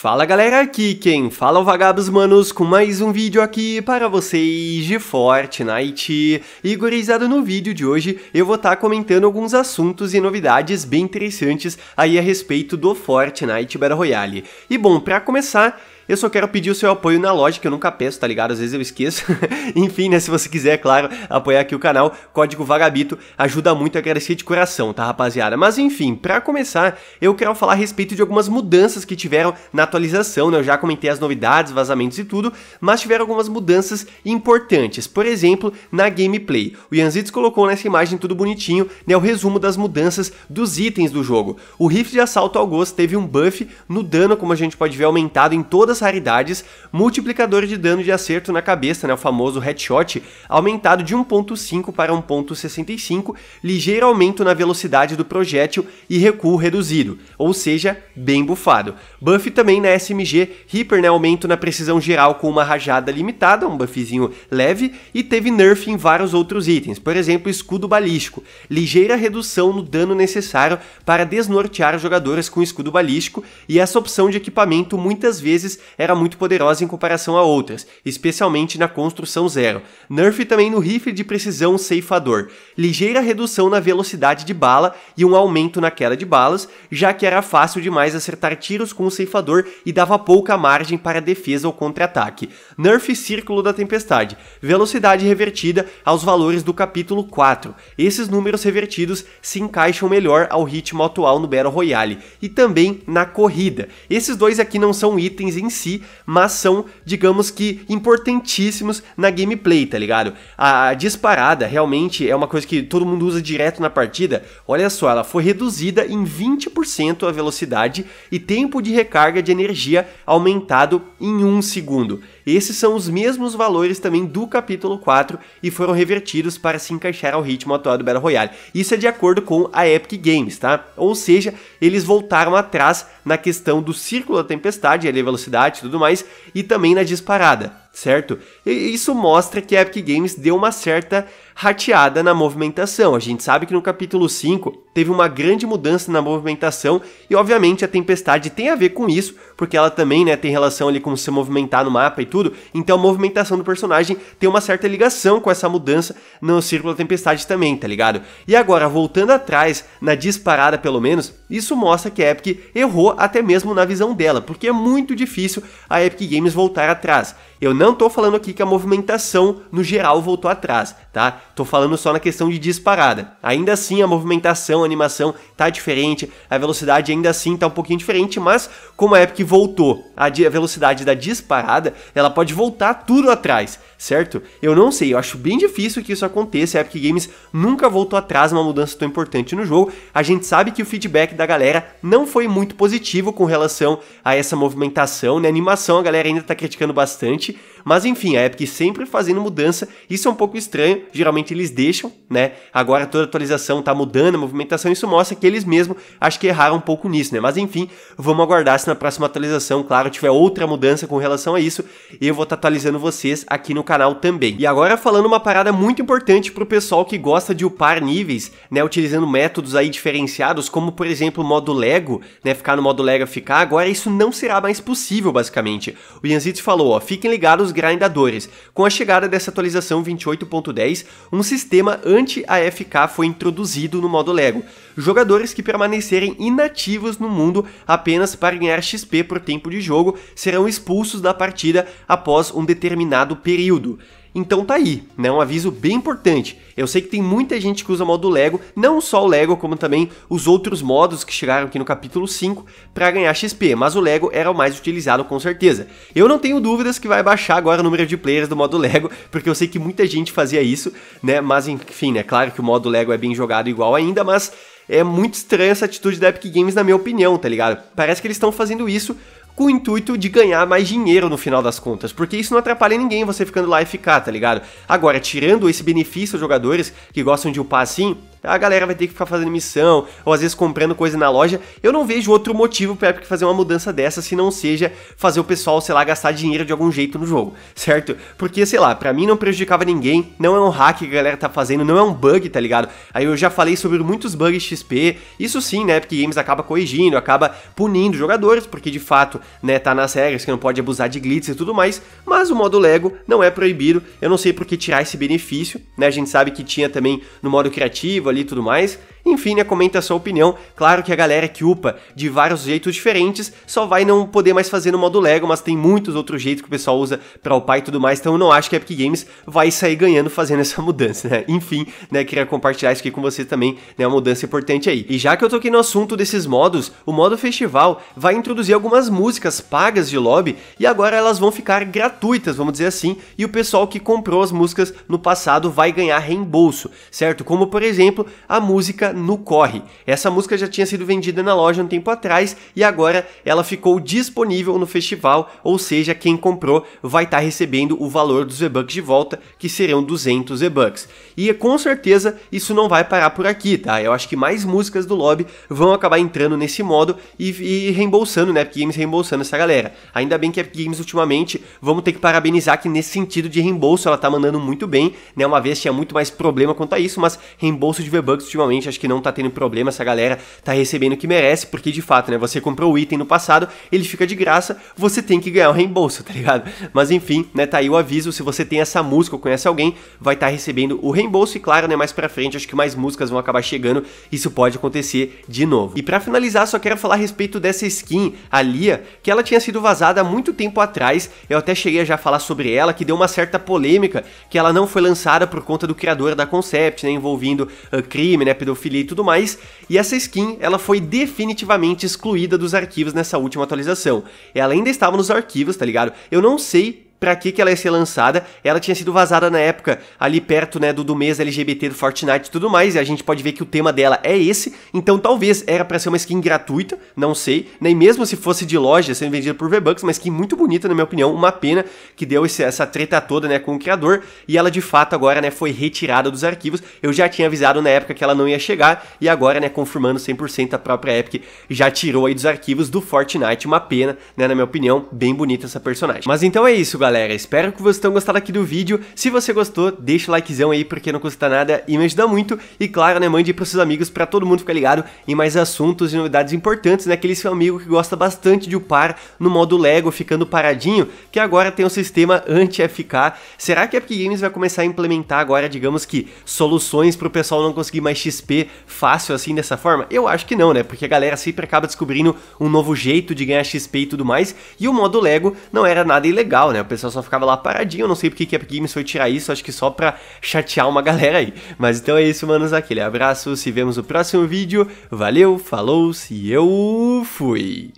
Fala galera, aqui quem fala é o Vagabos Manos com mais um vídeo aqui para vocês de Fortnite. E gurizada, no vídeo de hoje eu vou estar tá comentando alguns assuntos e novidades bem interessantes aí a respeito do Fortnite Battle Royale. E bom, para começar, eu só quero pedir o seu apoio na loja, que eu nunca peço, tá ligado? Às vezes eu esqueço. Enfim, né? Se você quiser, é claro, apoiar aqui o canal, código Vagabito ajuda muito a agradecer de coração, tá, rapaziada? Mas enfim, para começar, eu quero falar a respeito de algumas mudanças que tiveram na atualização, né? Eu já comentei as novidades, vazamentos e tudo, mas tiveram algumas mudanças importantes. Por exemplo, na gameplay. O Yanzitz colocou nessa imagem tudo bonitinho, né? O resumo das mudanças dos itens do jogo. O rifle de assalto ao gosto teve um buff no dano, como a gente pode ver, aumentado em todas algumas raridades, multiplicador de dano de acerto na cabeça, né, o famoso headshot, aumentado de 1.5 para 1.65, ligeiro aumento na velocidade do projétil e recuo reduzido, ou seja, bem bufado. Buff também na SMG, Reaper, né, aumento na precisão geral com uma rajada limitada, um buffzinho leve, e teve nerf em vários outros itens, por exemplo, escudo balístico, ligeira redução no dano necessário para desnortear jogadores com escudo balístico, e essa opção de equipamento muitas vezes era muito poderosa em comparação a outras, especialmente na construção zero. Nerf também no rifle de precisão ceifador, ligeira redução na velocidade de bala e um aumento na queda de balas, já que era fácil demais acertar tiros com o ceifador e dava pouca margem para defesa ou contra-ataque. Nerf Círculo da Tempestade, velocidade revertida aos valores do capítulo 4. Esses números revertidos se encaixam melhor ao ritmo atual no Battle Royale e também na corrida. Esses dois aqui não são itens em em si, mas são, digamos que, importantíssimos na gameplay, tá ligado? A disparada realmente é uma coisa que todo mundo usa direto na partida. Olha só, ela foi reduzida em 20% a velocidade e tempo de recarga de energia aumentado em 1 um segundo. Esses são os mesmos valores também do capítulo 4 e foram revertidos para se encaixar ao ritmo atual do Battle Royale. Isso é de acordo com a Epic Games, tá? Ou seja, eles voltaram atrás na questão do círculo da tempestade, ali a velocidade e tudo mais, e também na disparada certo? E isso mostra que a Epic Games deu uma certa rateada na movimentação. A gente sabe que no capítulo 5 teve uma grande mudança na movimentação e obviamente a tempestade tem a ver com isso, porque ela também, né, tem relação ali com se movimentar no mapa e tudo. Então a movimentação do personagem tem uma certa ligação com essa mudança no Círculo da Tempestade também, tá ligado? E agora voltando atrás na disparada pelo menos, isso mostra que a Epic errou até mesmo na visão dela, porque é muito difícil a Epic Games voltar atrás. Eu não não tô falando aqui que a movimentação no geral voltou atrás, tá? Tô falando só na questão de disparada. Ainda assim, a movimentação, a animação tá diferente, a velocidade ainda assim tá um pouquinho diferente, mas como a Epic voltou a velocidade da disparada, ela pode voltar tudo atrás certo? Eu não sei, eu acho bem difícil que isso aconteça. A Epic Games nunca voltou atrás numa mudança tão importante no jogo. A gente sabe que o feedback da galera não foi muito positivo com relação a essa movimentação, né? A animação a galera ainda tá criticando bastante, mas enfim, a Epic sempre fazendo mudança, isso é um pouco estranho, geralmente eles deixam, né? Agora toda atualização tá mudando a movimentação, isso mostra que eles mesmo acho que erraram um pouco nisso, né? Mas enfim, vamos aguardar se na próxima atualização, claro, tiver outra mudança com relação a isso, eu vou estar tá atualizando vocês aqui no canal também. E agora falando uma parada muito importante pro pessoal que gosta de upar níveis, né, utilizando métodos aí diferenciados, como por exemplo o modo Lego, né, ficar no modo Lego ficar, agora isso não será mais possível basicamente. O Yanzitsu falou, ó, fiquem ligados grindadores, com a chegada dessa atualização 28.10, um sistema anti-AFK foi introduzido no modo Lego, jogadores que permanecerem inativos no mundo apenas para ganhar XP por tempo de jogo serão expulsos da partida após um determinado período período. Então tá aí, né? Um aviso bem importante. Eu sei que tem muita gente que usa o modo Lego, não só o Lego, como também os outros modos que chegaram aqui no capítulo 5 para ganhar XP, mas o Lego era o mais utilizado com certeza. Eu não tenho dúvidas que vai baixar agora o número de players do modo Lego, porque eu sei que muita gente fazia isso, né? Mas enfim, é né? claro que o modo Lego é bem jogado igual ainda, mas é muito estranha essa atitude da Epic Games, na minha opinião, tá ligado? Parece que eles estão fazendo isso com o intuito de ganhar mais dinheiro no final das contas, porque isso não atrapalha ninguém você ficando lá e ficar, tá ligado? Agora, tirando esse benefício aos jogadores que gostam de upar assim, a galera vai ter que ficar fazendo missão, ou às vezes comprando coisa na loja. Eu não vejo outro motivo pra Epic fazer uma mudança dessa, se não seja fazer o pessoal, sei lá, gastar dinheiro de algum jeito no jogo, certo? Porque, sei lá, pra mim não prejudicava ninguém, não é um hack que a galera tá fazendo, não é um bug, tá ligado? Aí eu já falei sobre muitos bugs XP, isso sim, né, Epic Games acaba corrigindo, acaba punindo jogadores, porque de fato, né, tá nas regras que não pode abusar de glitz e tudo mais, mas o modo Lego não é proibido, eu não sei por que tirar esse benefício, né, a gente sabe que tinha também no modo criativo, ali e tudo mais. Enfim, né, comenta a sua opinião. Claro que a galera que upa de vários jeitos diferentes só vai não poder mais fazer no modo Lego, mas tem muitos outros jeitos que o pessoal usa para upar e tudo mais, então eu não acho que a Epic Games vai sair ganhando fazendo essa mudança, né? Enfim, né, queria compartilhar isso aqui com você também, né, uma mudança importante aí. E já que eu toquei no assunto desses modos, o modo festival vai introduzir algumas músicas pagas de lobby e agora elas vão ficar gratuitas, vamos dizer assim, e o pessoal que comprou as músicas no passado vai ganhar reembolso, certo? Como por exemplo, exemplo, a música No Corre. Essa música já tinha sido vendida na loja um tempo atrás e agora ela ficou disponível no festival, ou seja, quem comprou vai estar tá recebendo o valor dos V-Bucks de volta, que serão 200 V-Bucks. E é, com certeza isso não vai parar por aqui, tá? Eu acho que mais músicas do lobby vão acabar entrando nesse modo e, e reembolsando, né? Epic Games reembolsando essa galera. Ainda bem que a Epic Games ultimamente, vamos ter que parabenizar que nesse sentido de reembolso ela tá mandando muito bem, né? Uma vez tinha muito mais problema quanto a isso, mas reembolso de de V-Bucks ultimamente, acho que não tá tendo problema, essa galera tá recebendo o que merece, porque de fato, né, você comprou o item no passado, ele fica de graça, você tem que ganhar o reembolso, tá ligado? Mas enfim, né, tá aí o aviso, se você tem essa música ou conhece alguém, vai estar tá recebendo o reembolso e claro, né, mais pra frente, acho que mais músicas vão acabar chegando, isso pode acontecer de novo. E para finalizar, só quero falar a respeito dessa skin, a Lia, que ela tinha sido vazada há muito tempo atrás, eu até cheguei a já falar sobre ela, que deu uma certa polêmica, que ela não foi lançada por conta do criador da Concept, né, envolvendo uh, crime, né, pedofilia e tudo mais, e essa skin ela foi definitivamente excluída dos arquivos nessa última atualização. Ela ainda estava nos arquivos, tá ligado? Eu não sei para que, que ela ia ser lançada. Ela tinha sido vazada na época, ali perto, né, do, do mês LGBT do Fortnite e tudo mais, e a gente pode ver que o tema dela é esse, então talvez era para ser uma skin gratuita, não sei, nem mesmo se fosse de loja, sendo vendida por V-Bucks, uma skin muito bonita, na minha opinião, uma pena que deu esse, essa treta toda, né, com o criador, e ela de fato agora, né, foi retirada dos arquivos, eu já tinha avisado na época que ela não ia chegar, e agora, né, confirmando 100% a própria Epic já tirou aí dos arquivos do Fortnite, uma pena, né, na minha opinião, bem bonita essa personagem. Mas então é isso, galera galera, espero que vocês tenham gostado aqui do vídeo. Se você gostou, deixa o likezão aí porque não custa nada e me ajuda muito. E claro, né, mande pros seus amigos para todo mundo ficar ligado em mais assuntos e novidades importantes, né? Aquele seu amigo que gosta bastante de upar no modo Lego ficando paradinho, que agora tem um sistema anti-FK. Será que a Epic Games vai começar a implementar agora, digamos que, soluções pro pessoal não conseguir mais XP fácil assim dessa forma? Eu acho que não, né? Porque a galera sempre acaba descobrindo um novo jeito de ganhar XP e tudo mais, e o modo Lego não era nada ilegal, né? O pessoal só ficava lá paradinho. Eu não sei porque que a Games foi tirar isso, acho que só pra chatear uma galera aí. Mas então é isso, manos. Aquele abraço, se vemos no próximo vídeo. Valeu, falou, se eu fui!